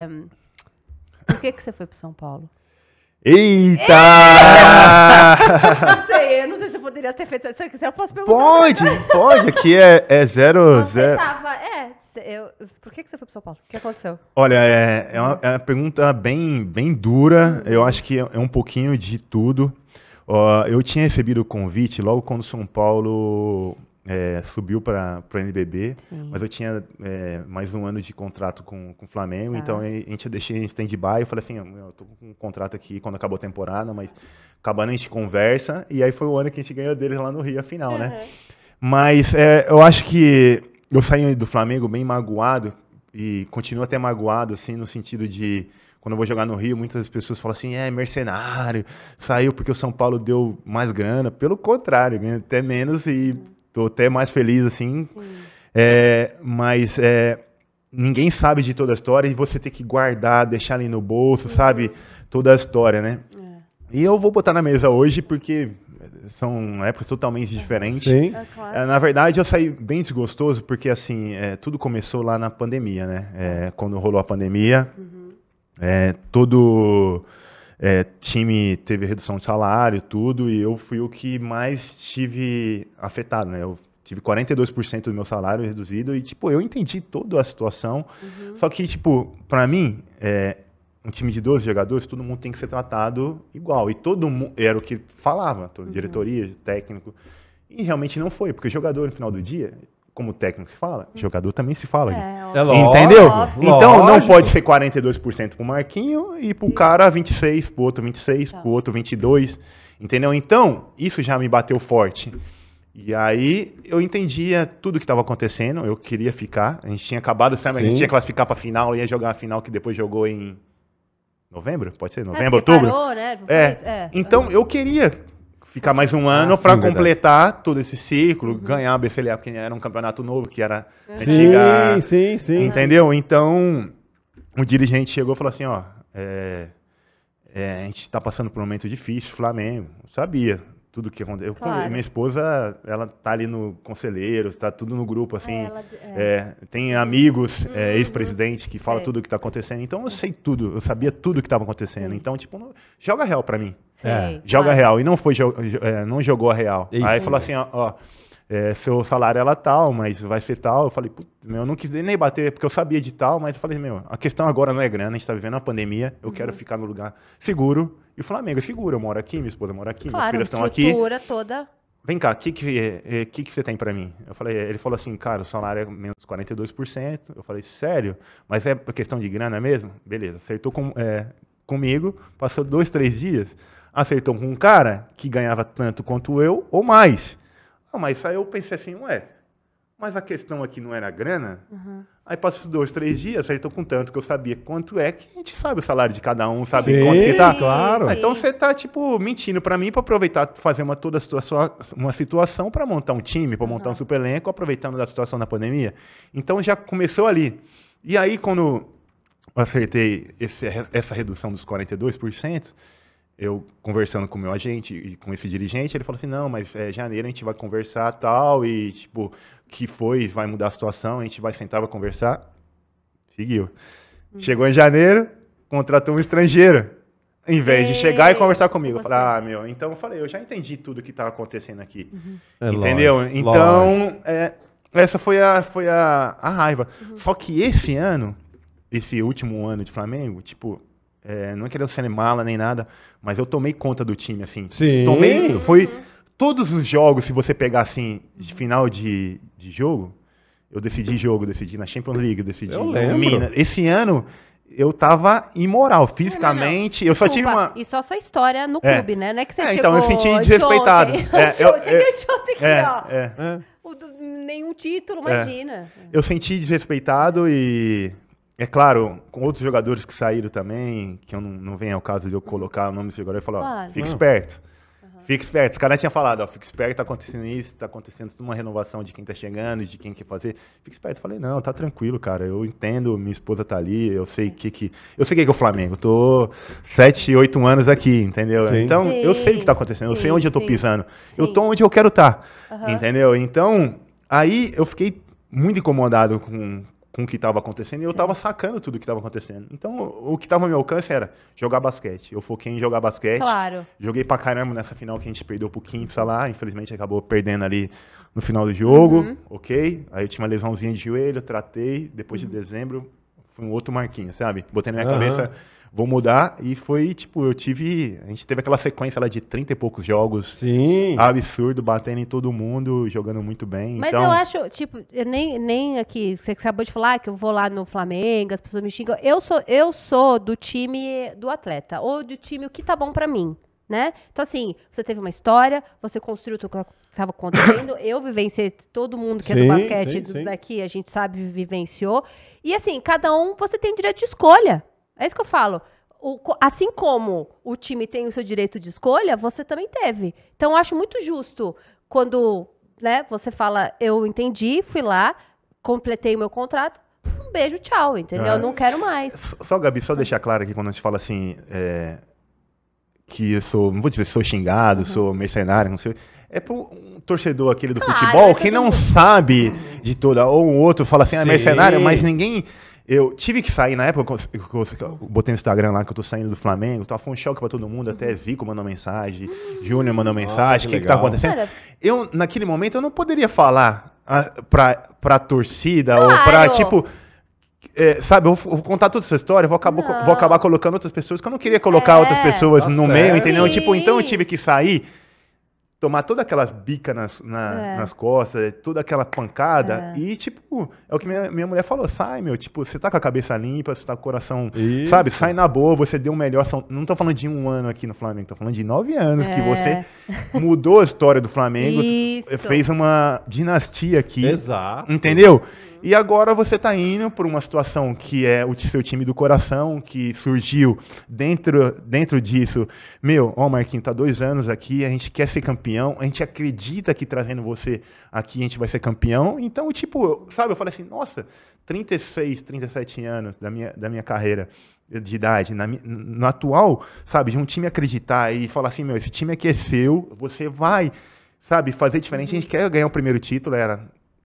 Um, por que, é que você foi para São Paulo? Eita! não sei, eu não sei se eu poderia ter feito. Se eu quiser, eu posso perguntar. Pode, pode, aqui é, é zero. Você zero. Tava, é, eu, por que, que você foi para São Paulo? O que aconteceu? Olha, é, é, uma, é uma pergunta bem, bem dura. Eu acho que é, é um pouquinho de tudo. Uh, eu tinha recebido o convite logo quando São Paulo é, subiu para o NBB, Sim. mas eu tinha é, mais um ano de contrato com o Flamengo, ah. então a gente eu deixei em stand-by, eu falei assim, eu estou com um contrato aqui quando acabou a temporada, mas acabando a gente conversa, e aí foi o ano que a gente ganhou deles lá no Rio, final, uhum. né? Mas é, eu acho que eu saí do Flamengo bem magoado, e continuo até magoado, assim, no sentido de quando eu vou jogar no Rio, muitas pessoas falam assim, é mercenário, saiu porque o São Paulo deu mais grana. Pelo contrário, ganha até menos e Tô até mais feliz assim. É, mas é, ninguém sabe de toda a história e você tem que guardar, deixar ali no bolso, uhum. sabe? Toda a história, né? É. E eu vou botar na mesa hoje porque são épocas totalmente diferentes. Sim. É é, na verdade, eu saí bem desgostoso porque assim é, tudo começou lá na pandemia, né? É, quando rolou a pandemia, uhum. é, todo é, time teve redução de salário, tudo, e eu fui o que mais tive afetado, né? Eu tive 42% do meu salário reduzido e, tipo, eu entendi toda a situação. Uhum. Só que, tipo, para mim, é, um time de 12 jogadores, todo mundo tem que ser tratado igual. E todo mundo, era o que falava, toda, uhum. diretoria, uhum. técnico. E realmente não foi, porque o jogador, no final do dia, como técnico se fala, jogador também se fala. É, é lógico, Entendeu? Então não pode ser 42% pro Marquinho e pro cara 26, pro outro 26, tá. pro outro 22. Entendeu? Então, isso já me bateu forte. E aí eu entendia tudo que estava acontecendo, eu queria ficar. A gente tinha acabado, sabe? A gente ia classificar para final, ia jogar a final que depois jogou em novembro? Pode ser é, novembro, é, outubro? Parou, né? É. é. é. Então eu queria ficar mais um ah, ano ah, para completar verdade. todo esse ciclo, uhum. ganhar a BFLA, porque era um campeonato novo, que era uhum. antiga. Sim, sim, sim. Entendeu? Então, o dirigente chegou e falou assim: ó, é, é, a gente está passando por um momento difícil, Flamengo. sabia, tudo que aconteceu. Claro. Minha esposa, ela tá ali no conselheiro, está tudo no grupo, assim. É, ela, é. É, tem amigos, é, uhum, ex-presidente, que fala é. tudo o que está acontecendo. Então eu sei tudo, eu sabia tudo o que estava acontecendo. Sim. Então, tipo, não, joga real para mim. Sim, é. joga claro. real. E não foi, não jogou a real. Isso. Aí falou assim, ó, ó é, seu salário é tal, mas vai ser tal. Eu falei, putz, meu, eu não quis nem bater, porque eu sabia de tal, mas eu falei, meu, a questão agora não é grana, a gente está vivendo uma pandemia, eu uhum. quero ficar no lugar seguro. E o Flamengo é seguro, eu moro aqui, minha esposa mora aqui, claro, minhas filhas estão aqui. Claro, toda... Vem cá, o que que, eh, eh, que que você tem para mim? Eu falei, eh, ele falou assim, cara, o salário é menos 42%. Eu falei, sério? Mas é questão de grana mesmo? Beleza, aceitou com, é, comigo, passou dois, três dias, aceitou com um cara que ganhava tanto quanto eu ou mais. Ah, mas aí eu pensei assim, ué, mas a questão aqui não era grana? Uhum. Aí passou dois, três dias, aí tô com tanto que eu sabia quanto é, que a gente sabe o salário de cada um, sabe sim, quanto que tá. Claro. Ah, então você tá, tipo, mentindo para mim para aproveitar, fazer uma toda situação, uma situação para montar um time, para montar uhum. um super elenco, aproveitando da situação da pandemia. Então já começou ali. E aí, quando eu acertei esse, essa redução dos 42%, eu conversando com o meu agente e com esse dirigente, ele falou assim, não, mas é, janeiro a gente vai conversar tal, e tipo, que foi, vai mudar a situação, a gente vai sentar, vai conversar. Seguiu. Uhum. Chegou em janeiro, contratou um estrangeiro. Em vez Ei, de chegar e conversar comigo. Eu falei, ah, meu, então eu falei, eu já entendi tudo que tá acontecendo aqui. Uhum. É Entendeu? Lógico, então, lógico. É, essa foi a, foi a, a raiva. Uhum. Só que esse ano, esse último ano de Flamengo, tipo, é, não é querendo é ser mala nem nada, mas eu tomei conta do time, assim. Sim. Tomei. Uhum. Foi. Todos os jogos, se você pegar assim, de final de, de jogo, eu decidi jogo, decidi na Champions League, decidi eu lembro. Minas. Esse ano, eu tava imoral, fisicamente. Não, não, não. Desculpa, eu só tive uma. E só sua história no é. clube, é. né? Não é que você é, chegou... Então eu senti desrespeitado. É, de é, eu, é, nenhum título, imagina. Eu senti desrespeitado e é claro, com outros jogadores que saíram também, que eu não, não venho ao caso de eu colocar o nome desse jogador Eu falo, claro. ó, fica esperto. Fica esperto. Os caras tinham falado, ó, fica esperto, tá acontecendo isso, tá acontecendo uma renovação de quem tá chegando, de quem quer fazer. Fica esperto. Eu falei, não, tá tranquilo, cara. Eu entendo, minha esposa tá ali, eu sei que que. Eu sei que, que é o Flamengo. tô sete, oito anos aqui, entendeu? Sim. Então, sim. eu sei o que tá acontecendo, eu sei onde eu tô pisando. Eu tô onde eu quero estar. Tá, uhum. Entendeu? Então, aí eu fiquei muito incomodado com, com o que estava acontecendo e eu estava sacando tudo o que estava acontecendo. Então, o que estava ao meu alcance era jogar basquete. Eu foquei em jogar basquete. Claro. Joguei pra caramba nessa final que a gente perdeu pro sei lá. Infelizmente, acabou perdendo ali no final do jogo. Uhum. Ok. Aí eu tinha uma lesãozinha de joelho, tratei. Depois uhum. de dezembro, foi um outro marquinho, sabe? Botei na minha uhum. cabeça vou mudar. E foi, tipo, eu tive. A gente teve aquela sequência lá de 30 e poucos jogos. Sim. Absurdo, batendo em todo mundo, jogando muito bem. Mas então... eu acho, tipo, eu nem, nem aqui, você acabou de falar que eu vou lá no Flamengo, as pessoas me xingam. Eu sou, eu sou do time do atleta, ou do time o que tá bom para mim. Né? Então, assim, você teve uma história, você construiu o que estava acontecendo, eu vivenciei, todo mundo que sim, é do basquete sim, do, sim. daqui, a gente sabe, vivenciou. E, assim, cada um, você tem o direito de escolha. É isso que eu falo. O, assim como o time tem o seu direito de escolha, você também teve. Então, eu acho muito justo quando né, você fala, eu entendi, fui lá, completei o meu contrato, um beijo, tchau, entendeu? É. Não quero mais. Só, Gabi, só deixar claro aqui quando a gente fala assim, é, que eu sou, não vou dizer sou xingado, uhum. sou mercenário, não sei. É pro um torcedor aquele do claro, ah, futebol, é não sabe de toda, ou um outro fala assim, ah, mercenário, mas ninguém eu tive que sair na época que eu, que eu botei no Instagram lá que eu tô saindo do Flamengo, tava com um choque pra todo mundo, até Zico mandou mensagem, hum. Júnior mandou mensagem, o que, que, que, tá acontecendo? Cara. Eu, naquele momento, eu não poderia falar a, ah, pra, pra torcida claro. ou pra, tipo. É, sabe, eu vou contar toda essa história, vou acabar, vou acabar colocando outras pessoas, que eu não queria colocar é. outras pessoas tá no meio, entendeu? Sim. Tipo, então eu tive que sair tomar toda aquelas bica nas, na, é. nas costas, toda aquela pancada. É. E, tipo, é o que minha, minha mulher falou: sai, meu, tipo, você tá com a cabeça limpa, você tá com o coração. Isso. Sabe, sai na boa, você deu o um melhor. São, não tô falando de um ano aqui no Flamengo, tô falando de nove anos é. que você mudou a história do Flamengo, Isso. fez uma dinastia aqui. Exato. Entendeu? E agora você está indo por uma situação que é o seu time do coração, que surgiu dentro, dentro disso. Meu, ó, Marquinhos, tá dois anos aqui, a gente quer ser campeão, a gente acredita que trazendo você aqui a gente vai ser campeão. Então, tipo, sabe, eu falei assim, nossa, 36, 37 anos da minha, da minha carreira de idade, na, no atual, sabe, de um time acreditar e falar assim, meu, esse time aqui é seu, você vai sabe, fazer diferente. A gente uhum. quer ganhar o primeiro título, era